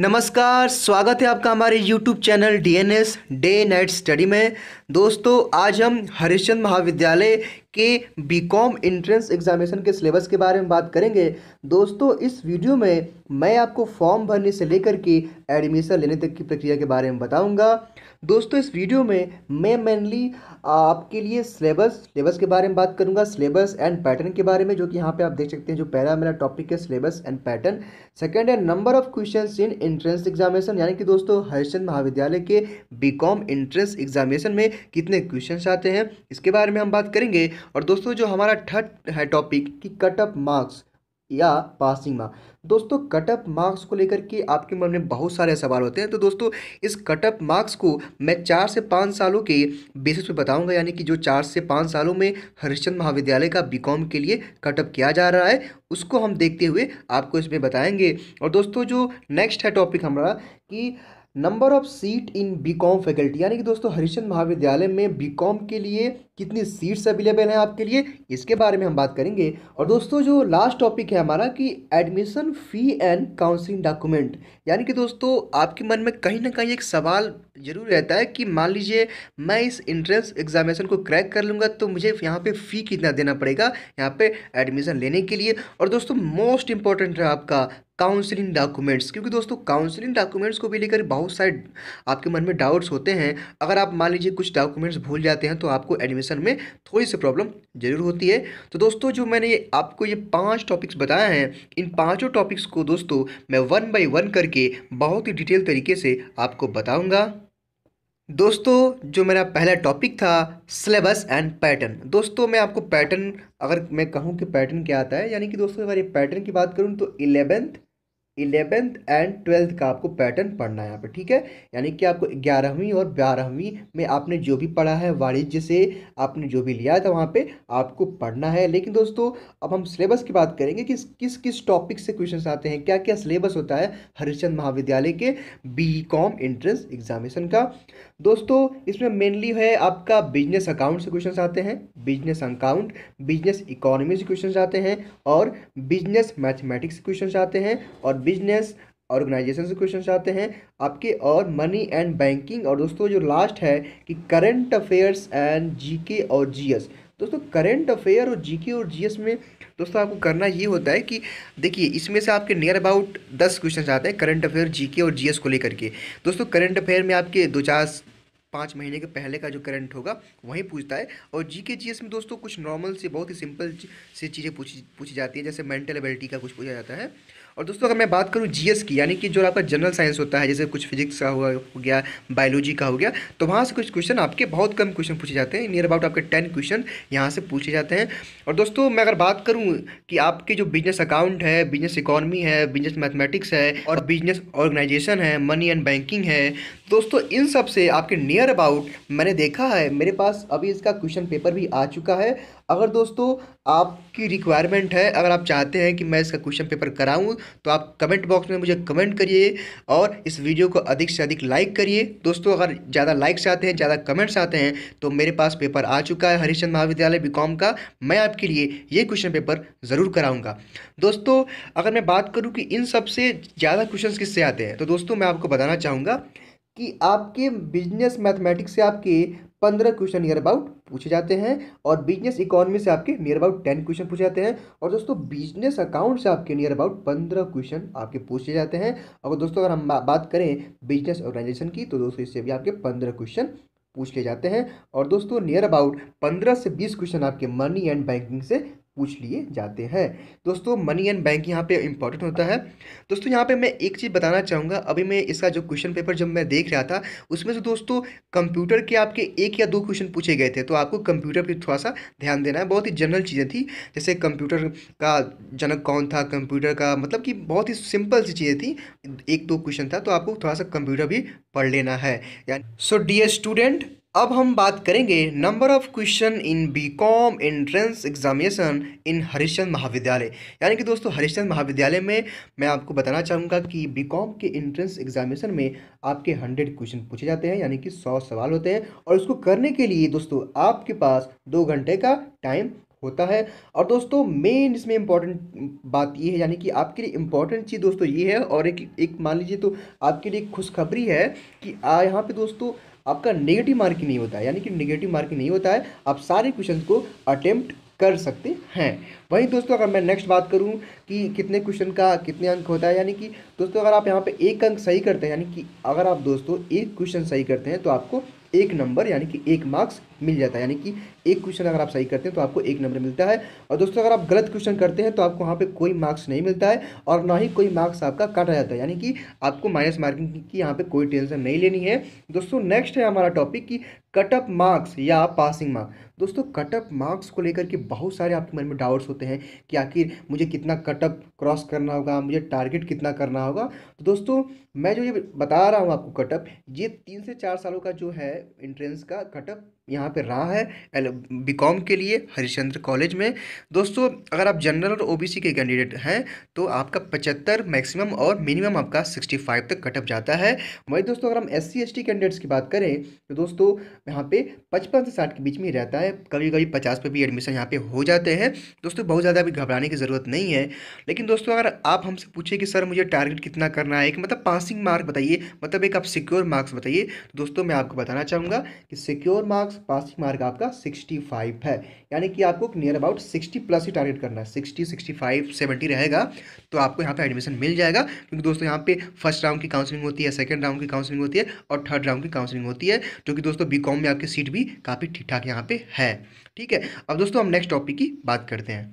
नमस्कार स्वागत है आपका हमारे YouTube channel D N S day night study में दोस्तों आज हम हरिश्चंद्र महाविद्यालय के बीकॉम एंट्रेंस एग्जामिनेशन के सिलेबस के बारे में बात करेंगे दोस्तों इस वीडियो में मैं आपको फॉर्म भरने से लेकर के एडमिशन लेने तक की प्रक्रिया के बारे में बताऊंगा दोस्तों इस वीडियो में मैं मेनली आपके लिए सिलेबस सिलेबस के बारे में बात करूंगा सिलेबस एंड पैटर्न के बारे में जो कि यहाँ पे आप देख सकते हैं जो पहला मेरा टॉपिक है सिलेबस एंड पैटर्न सेकंड है number of questions in entrance examination यानी कि दोस्तों हरिश्चंद महाविद्यालय के बीकॉम एंट्रेंस एग्जामिनेशन में कितने क्वेश्चन आते हैं इसके बारे में हम बात करेंगे और दोस्तों जो हमारा थर्ड है टॉपिक कि कट अप मार्क्स या पासिंग मार्क्स दोस्तों कट ऑफ मार्क्स को लेकर के आपके मन में बहुत सारे सवाल होते हैं तो दोस्तों इस कट ऑफ मार्क्स को मैं चार से पाँच सालों के बेसिस पे बताऊंगा यानी कि जो चार से पाँच सालों में हरिश्चंद्र महाविद्यालय का बीकॉम के लिए कटअप किया जा रहा है उसको हम देखते हुए आपको इसमें बताएंगे और दोस्तों जो नेक्स्ट है टॉपिक हमारा कि number of seat in BCom faculty यानी कि दोस्तों हरिश्चंद्र महाविद्यालय में बीकॉम के लिए कितनी सीट्स अवेलेबल हैं आपके लिए इसके बारे में हम बात करेंगे और दोस्तों जो लास्ट टॉपिक है हमारा कि admission fee and counselling document यानी कि दोस्तों आपके मन में कहीं ना कहीं एक सवाल ज़रूर रहता है कि मान लीजिए मैं इस इंट्रेंस एग्जामिनेशन को क्रैक कर लूँगा तो मुझे यहाँ पर फ़ी कितना देना पड़ेगा यहाँ पर एडमिशन लेने के लिए और दोस्तों मोस्ट इंपॉर्टेंट है आपका काउंसलिंग डॉक्यूमेंट्स क्योंकि दोस्तों काउंसलिंग डॉक्यूमेंट्स को भी लेकर बहुत सारे आपके मन में डाउट्स होते हैं अगर आप मान लीजिए कुछ डॉक्यूमेंट्स भूल जाते हैं तो आपको एडमिशन एग्जामिनेशन में थोड़ी सी प्रॉब्लम जरूर होती है तो दोस्तों जो मैंने ये आपको ये पांच टॉपिक्स बताया हैं इन पांचों टॉपिक्स को दोस्तों मैं वन बाई वन करके बहुत ही डिटेल तरीके से आपको बताऊँगा दोस्तों जो मेरा पहला टॉपिक था सिलेबस एंड पैटर्न दोस्तों मैं आपको पैटर्न अगर मैं कहूँ कि पैटर्न क्या आता है यानी कि दोस्तों अगर ये पैटर्न की बात करूँ तो इलेवेंथ इलेवेंथ एंड ट्वेल्थ का आपको पैटर्न पढ़ना है यहाँ पे ठीक है यानी कि आपको ग्यारहवीं और बारहवीं में आपने जो भी पढ़ा है वाणिज्य से आपने जो भी लिया था तो वहाँ पे आपको पढ़ना है लेकिन दोस्तों अब हम सिलेबस की बात करेंगे कि किस किस टॉपिक से क्वेश्चन आते हैं क्या क्या सिलेबस होता है हरिश्चंद महाविद्यालय के बी कॉम एंट्रेंस एग्जामिनेशन का दोस्तों इसमें मेनली है आपका बिजनेस अकाउंट से क्वेश्चन आते हैं बिजनेस अकाउंट बिजनेस इकोनॉमी से क्वेश्चन आते हैं और बिजनेस मैथमेटिक्स से क्वेश्चन आते हैं और बिजनेस ऑर्गेनाइजेशन से क्वेश्चन आते हैं आपके और मनी एंड बैंकिंग और दोस्तों जो लास्ट है कि करंट अफेयर्स एंड जीके और जीएस दोस्तों करंट अफेयर और जीके और जीएस में दोस्तों आपको करना ये होता है कि देखिए इसमें से आपके नियर अबाउट दस क्वेश्चन आते हैं करंट अफेयर जीके और जीएस को लेकर के दोस्तों करंट अफेयर में आपके दो चार पाँच महीने के पहले का जो करंट होगा वहीं पूछता है और जी के जी एस में दोस्तों कुछ नॉर्मल से बहुत ही सिंपल से चीज़ें पूछी पूछी जाती है जैसे मेंटल एबिलिटी का कुछ पूछा जाता है और दोस्तों अगर मैं बात करूँ जीएस की यानी कि जो आपका जनरल साइंस होता है जैसे कुछ फिजिक्स का हुआ हो गया बायोलॉजी का हो गया तो वहाँ से कुछ क्वेश्चन आपके बहुत कम क्वेश्चन पूछे जाते हैं नियर अबाउट आपके टेन क्वेश्चन यहाँ से पूछे जाते हैं और दोस्तों मैं अगर बात करूँ कि आपके जो बिजनेस अकाउंट है बिजनेस इकॉनमी है बिजनेस मैथमेटिक्स है और बिजनेस ऑर्गेनाइजेशन है मनी एंड बैंकिंग है दोस्तों इन सब से आपके नियर अबाउट मैंने देखा है मेरे पास अभी इसका क्वेश्चन पेपर भी आ चुका है अगर दोस्तों आपकी रिक्वायरमेंट है अगर आप चाहते हैं कि मैं इसका क्वेश्चन पेपर कराऊं तो आप कमेंट बॉक्स में मुझे कमेंट करिए और इस वीडियो को अधिक से अधिक लाइक करिए दोस्तों अगर ज़्यादा लाइक्स आते हैं ज़्यादा कमेंट्स आते हैं तो मेरे पास पेपर आ चुका है हरिश्चंद महाविद्यालय बी का मैं आपके लिए ये क्वेश्चन पेपर ज़रूर कराऊँगा दोस्तों अगर मैं बात करूँ कि इन सबसे ज़्यादा क्वेश्चन किससे आते हैं तो दोस्तों मैं आपको बताना चाहूँगा कि आपके बिजनेस मैथमेटिक्स से आपके पंद्रह क्वेश्चन नियर अबाउट पूछे जाते हैं और बिजनेस इकोनॉमी से आपके नियर अबाउट टेन क्वेश्चन पूछे जाते हैं और दोस्तों बिजनेस अकाउंट से आपके नियर अबाउट पंद्रह क्वेश्चन आपके पूछे जाते हैं और दोस्तों अगर हम बात करें बिजनेस ऑर्गेनाइजेशन की तो दोस्तों इससे भी आपके पंद्रह क्वेश्चन पूछ लिए जाते हैं और दोस्तों नियर अबाउट पंद्रह से बीस क्वेश्चन आपके मनी एंड बैंकिंग से पूछ लिए जाते हैं दोस्तों मनी एंड बैंक यहाँ पे इंपॉर्टेंट होता है दोस्तों यहाँ पे मैं एक चीज़ बताना चाहूँगा अभी मैं इसका जो क्वेश्चन पेपर जब मैं देख रहा था उसमें से दोस्तों कंप्यूटर के आपके एक या दो क्वेश्चन पूछे गए थे तो आपको कंप्यूटर पे थोड़ा सा ध्यान देना है बहुत ही जनरल चीज़ें थी जैसे कंप्यूटर का जनक कौन था कंप्यूटर का मतलब कि बहुत ही सिंपल सी चीज़ें थी एक दो क्वेश्चन था तो आपको थोड़ा सा कंप्यूटर भी पढ़ लेना है यानी सो डी स्टूडेंट अब हम बात करेंगे number of question in B com entrance examination in Harishchand Mahavidyalaya यानी कि दोस्तों हरिश्चंद महाविद्यालय में मैं आपको बताना चाहूँगा कि बी कॉम के एंट्रेंस एग्जामिनेशन में आपके हंड्रेड क्वेश्चन पूछे जाते हैं यानी कि सौ सवाल होते हैं और इसको करने के लिए दोस्तों आपके पास दो घंटे का टाइम होता है और दोस्तों मेन इसमें इम्पॉर्टेंट बात ये है यानी कि आपके लिए इम्पॉर्टेंट चीज़ दोस्तों ये है और एक एक मान लीजिए तो आपके लिए खुशखबरी है कि यहाँ पे दोस्तों आपका नेगेटिव मार्किंग नहीं होता है यानी कि नेगेटिव मार्किंग नहीं होता है आप सारे क्वेश्चन को अटेम्प्ट कर सकते हैं वहीं दोस्तों अगर मैं नेक्स्ट बात करूं कि कितने क्वेश्चन का कितने अंक होता है यानी कि दोस्तों अगर आप यहाँ पे एक अंक सही करते हैं यानी कि अगर आप दोस्तों एक क्वेश्चन सही करते हैं तो आपको एक नंबर यानी कि एक मार्क्स मिल जाता है यानी कि एक क्वेश्चन अगर आप सही करते हैं तो आपको एक नंबर मिलता है और दोस्तों अगर आप गलत क्वेश्चन करते हैं तो आपको वहाँ पर कोई मार्क्स नहीं मिलता है और ना ही कोई मार्क्स आपका काटा जाता है यानी कि आपको माइनस मार्किंग की यहाँ पर कोई टेंशन नहीं लेनी है दोस्तों नेक्स्ट है हमारा टॉपिक कि कट अप मार्क्स या पासिंग मार्क्स दोस्तों कट अप मार्क्स को लेकर के बहुत सारे आपके मन में डाउट्स होते हैं कि आखिर मुझे कितना कट अप क्रॉस करना होगा मुझे टारगेट कितना करना होगा तो दोस्तों मैं जो ये बता रहा हूँ आपको कट अप ये तीन से चार सालों का जो है इंट्रेंस का कट अप यहाँ पे रहा है एल बीकॉम के लिए हरिश्चंद्र कॉलेज में दोस्तों अगर आप जनरल और ओबीसी के कैंडिडेट हैं तो आपका पचहत्तर मैक्सिमम और मिनिमम आपका सिक्सटी फाइव तक कटअप जाता है वही दोस्तों अगर हम एस सी कैंडिडेट्स की बात करें तो दोस्तों यहाँ पे पचपन से साठ के बीच में ही रहता है कभी कभी पचास पर भी एडमिशन यहाँ पर हो जाते हैं दोस्तों बहुत ज़्यादा अभी घबराने की ज़रूरत नहीं है लेकिन दोस्तों अगर आप हमसे पूछे कि सर मुझे टारगेट कितना करना है कि मतलब पासिंग मार्क बताइए मतलब एक आप सिक्योर मार्क्स बताइए दोस्तों मैं आपको बताना चाहूँगा कि secure marks marks passing mark आपका 65 है यानी कि आपको नियर अबाउट 60 प्लस ही टारगेट करना है 60 65 70 रहेगा तो आपको यहाँ पे एडमिशन मिल जाएगा क्योंकि दोस्तों यहाँ पे फर्स्ट राउंड की काउंसलिंग होती है सेकंड राउंड की काउंसलिंग होती है और थर्ड राउंड की काउंसलिंग होती है जो कि दोस्तों बी में आपकी सीट भी काफ़ी ठीक ठाक यहाँ पर है ठीक है अब दोस्तों हम नेक्स्ट टॉपिक की बात करते हैं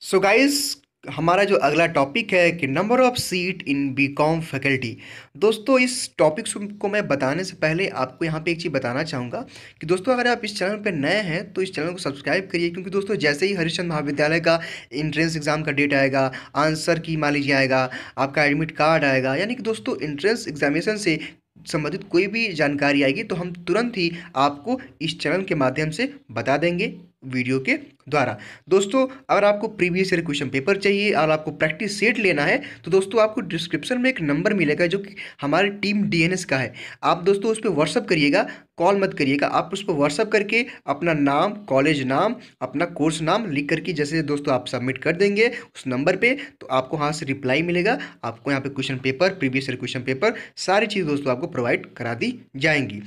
सो so गाइज हमारा जो अगला टॉपिक है कि number of seat in B com faculty दोस्तों इस टॉपिक को मैं बताने से पहले आपको यहाँ पे एक चीज़ बताना चाहूँगा कि दोस्तों अगर आप इस चैनल पर नए हैं तो इस चैनल को सब्सक्राइब करिए क्योंकि दोस्तों जैसे ही हरिश्चंद महाविद्यालय का इंट्रेंस एग्ज़ाम का डेट आएगा आंसर की मान लीजिए आएगा आपका एडमिट कार्ड आएगा यानी कि दोस्तों इंट्रेंस एग्जामिनेशन से संबंधित कोई भी जानकारी आएगी तो हम तुरंत ही आपको इस चैनल के माध्यम से बता देंगे वीडियो के द्वारा दोस्तों अगर आपको प्रीवियस ईयर क्वेश्चन पेपर चाहिए और आपको प्रैक्टिस सेट लेना है तो दोस्तों आपको डिस्क्रिप्शन में एक नंबर मिलेगा जो कि हमारी टीम डीएनएस का है आप दोस्तों उस पर व्हाट्सअप करिएगा कॉल मत करिएगा आप उस पर व्हाट्सअप करके अपना नाम कॉलेज नाम अपना कोर्स नाम लिख करके जैसे दोस्तों आप सबमिट कर देंगे उस नंबर पर तो आपको वहाँ से रिप्लाई मिलेगा आपको यहाँ पर question paper previous year question paper सारी चीज़ दोस्तों आपको प्रोवाइड करा दी जाएंगी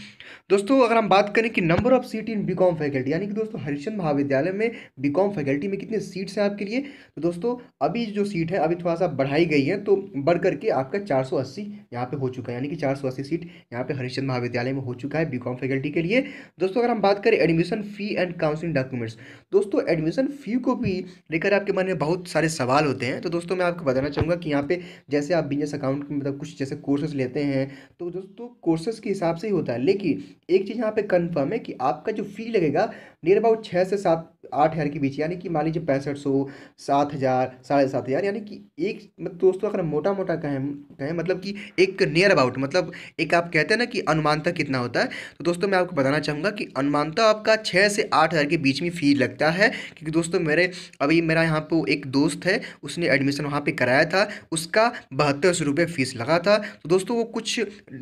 दोस्तों अगर हम बात करें कि number of seat in B com faculty यानी कि दोस्तों हरिश्चंद महाविद्यालय में बीकॉम फैकल्टी में कितने सीट्स हैं आपके लिए तो दोस्तों अभी जो सीट है अभी थोड़ा सा बढ़ाई गई है तो बढ़ करके आपका 480 यहाँ पे हो चुका है यानी कि 480 सीट यहाँ पे हरिश्चंद महाविद्यालय में हो चुका है बीकॉम फैकल्टी के लिए दोस्तों अगर हम बात करें admission fee and counselling documents दोस्तों एडमिशन फ़ी को भी लेकर आपके मन में बहुत सारे सवाल होते हैं तो दोस्तों मैं आपको बताना चाहूँगा कि यहाँ पर जैसे आप बिजनेस अकाउंट मतलब कुछ जैसे कोर्सेज लेते हैं तो दोस्तों कोर्सेज के हिसाब से ही होता है लेकिन एक चीज़ यहाँ पर कन्फर्म है कि आपका जो फ़ी लगेगा नियर अबाउट छः से सात आठ हज़ार के बीच यानी कि मान लीजिए पैंसठ सौ सात हज़ार साढ़े सात हज़ार यानी कि एक मतलब दोस्तों अगर मोटा मोटा कहें कहें मतलब कि एक नियर अबाउट मतलब एक आप कहते हैं ना कि अनुमानता कितना होता है तो दोस्तों मैं आपको बताना चाहूँगा कि अनुमानता आपका छः से आठ हज़ार के बीच में फ़ी लगता है क्योंकि दोस्तों मेरे अभी मेरा यहाँ पर एक दोस्त है उसने एडमिशन वहाँ पर कराया था उसका बहत्तर सौ रुपये फ़ीस लगा था तो दोस्तों वो कुछ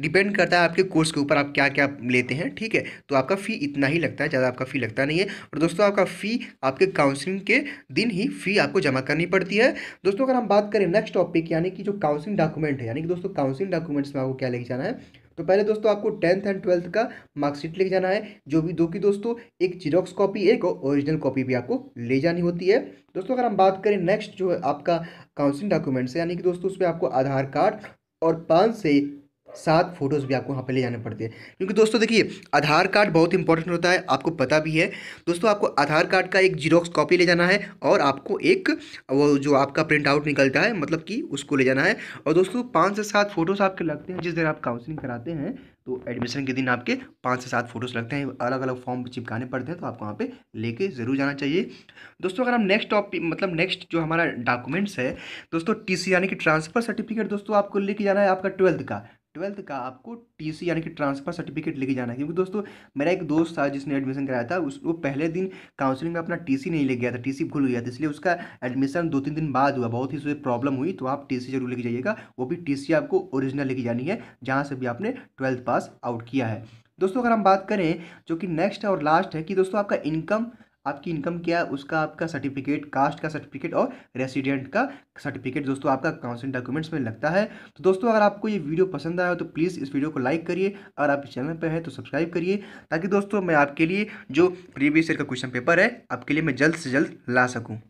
डिपेंड करता है आपके कोर्स के ऊपर आप क्या क्या लेते हैं ठीक है तो आपका फ़ी इतना ही लगता है ज़्यादा आपका फ़ी लगता नहीं नहीं है और दोस्तों आपका फ़ी आपके काउंसलिंग के दिन ही फ़ी आपको जमा करनी पड़ती है दोस्तों अगर हम बात करें नेक्स्ट टॉपिक यानी कि जो काउंसलिंग डॉक्यूमेंट है यानी कि दोस्तों काउंसलिंग डॉक्यूमेंट्स में आपको क्या लेके जाना है तो पहले दोस्तों आपको टेंथ एंड ट्वेल्थ का मार्कशीट लेके जाना है जो भी दो की दोस्तों एक जीरोक्स कॉपी एक ओरिजिनल कॉपी भी आपको ले जानी होती है दोस्तों अगर हम बात करें नेक्स्ट जो है आपका काउंसिलिंग डॉक्यूमेंट्स यानी कि दोस्तों उसमें आपको आधार कार्ड और पाँच से सात फोटोज़ भी आपको वहाँ पर ले जाने पड़ते हैं क्योंकि दोस्तों देखिए आधार कार्ड बहुत इंपॉर्टेंट होता है आपको पता भी है दोस्तों आपको आधार कार्ड का एक जीरोक्स कॉपी ले जाना है और आपको एक वो जो आपका प्रिंट आउट निकलता है मतलब कि उसको ले जाना है और दोस्तों पाँच से सात फ़ोटोज़ आपके लगते हैं जिस दिन आप काउंसिलिंग कराते हैं तो एडमिशन के दिन आपके पाँच से सात फ़ोटोज़ लगते हैं अलग अलग फॉर्म चिपकाने पड़ते हैं तो आपको वहाँ पे लेके ज़रूर जाना चाहिए दोस्तों अगर हम नेक्स्ट टॉपिक मतलब नेक्स्ट जो हमारा डॉक्यूमेंट्स है दोस्तों टीसी यानी कि ट्रांसफ़र सर्टिफिकेट दोस्तों आपको लेके जाना है आपका ट्वेल्थ का ट्वेल्थ का आपको टीसी यानी कि ट्रांसफर सर्टिफिकेट लेके जाना है क्योंकि दोस्तों मेरा एक दोस्त था जिसने एडमिशन कराया था उस वो पहले दिन काउंसलिंग में अपना टीसी नहीं ले गया था टीसी भूल गया था इसलिए उसका एडमिशन दो तीन दिन बाद हुआ बहुत ही प्रॉब्लम हुई तो आप टीसी जरूर लेके जाइएगा वो भी सी आपको ओरिजिनल लेके जानी है जहाँ से भी आपने ट्वेल्थ पास आउट किया है दोस्तों अगर हम बात करें जो कि नेक्स्ट और लास्ट है कि दोस्तों आपका इनकम आपकी इनकम क्या है उसका आपका सर्टिफिकेट कास्ट का सर्टिफिकेट और रेसिडेंट का सर्टिफिकेट दोस्तों आपका काउंसिल डॉक्यूमेंट्स में लगता है तो दोस्तों अगर आपको ये वीडियो पसंद आया तो प्लीज़ इस वीडियो को लाइक करिए और आप इस चैनल पर हैं तो सब्सक्राइब करिए ताकि दोस्तों मैं आपके लिए जो प्रीवियस ईयर का क्वेश्चन पेपर है आपके लिए मैं जल्द से जल्द ला सकूँ